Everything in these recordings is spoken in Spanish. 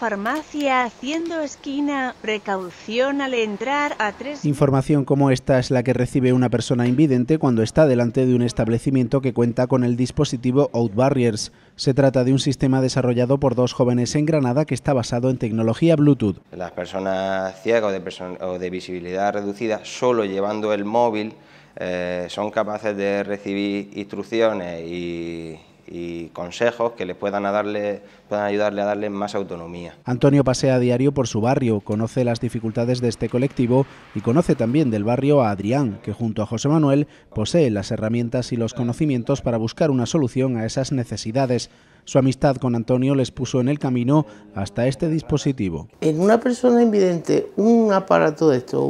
farmacia haciendo esquina, precaución al entrar a tres... Información como esta es la que recibe una persona invidente cuando está delante de un establecimiento que cuenta con el dispositivo Out Barriers. Se trata de un sistema desarrollado por dos jóvenes en Granada que está basado en tecnología Bluetooth. Las personas ciegas o de, visibilidad reducida, solo llevando el móvil, eh, son capaces de recibir instrucciones y y consejos que le puedan, darle, puedan ayudarle a darle más autonomía. Antonio pasea a diario por su barrio, conoce las dificultades de este colectivo y conoce también del barrio a Adrián, que junto a José Manuel posee las herramientas y los conocimientos para buscar una solución a esas necesidades. Su amistad con Antonio les puso en el camino hasta este dispositivo. En una persona invidente, un aparato de esto,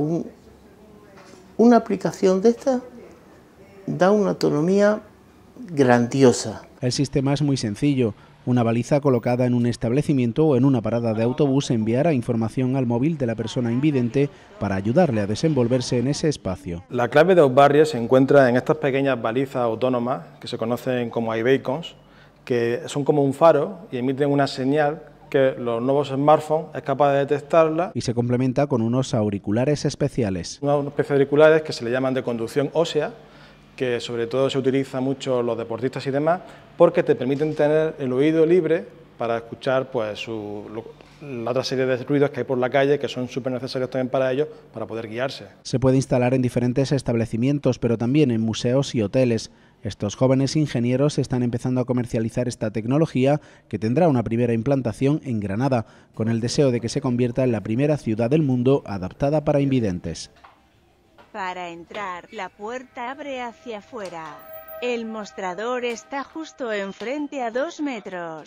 una aplicación de esta, da una autonomía grandiosa. El sistema es muy sencillo. Una baliza colocada en un establecimiento o en una parada de autobús enviará información al móvil de la persona invidente para ayudarle a desenvolverse en ese espacio. La clave de Outbarrier se encuentra en estas pequeñas balizas autónomas que se conocen como iBacons, que son como un faro y emiten una señal que los nuevos smartphones es capaz de detectarla. Y se complementa con unos auriculares especiales. Unos auriculares que se le llaman de conducción ósea, que sobre todo se utiliza mucho los deportistas y demás, porque te permiten tener el oído libre para escuchar pues, la otra serie de ruidos que hay por la calle, que son súper necesarios también para ellos, para poder guiarse. Se puede instalar en diferentes establecimientos, pero también en museos y hoteles. Estos jóvenes ingenieros están empezando a comercializar esta tecnología que tendrá una primera implantación en Granada, con el deseo de que se convierta en la primera ciudad del mundo adaptada para invidentes. Para entrar, la puerta abre hacia afuera. El mostrador está justo enfrente a dos metros.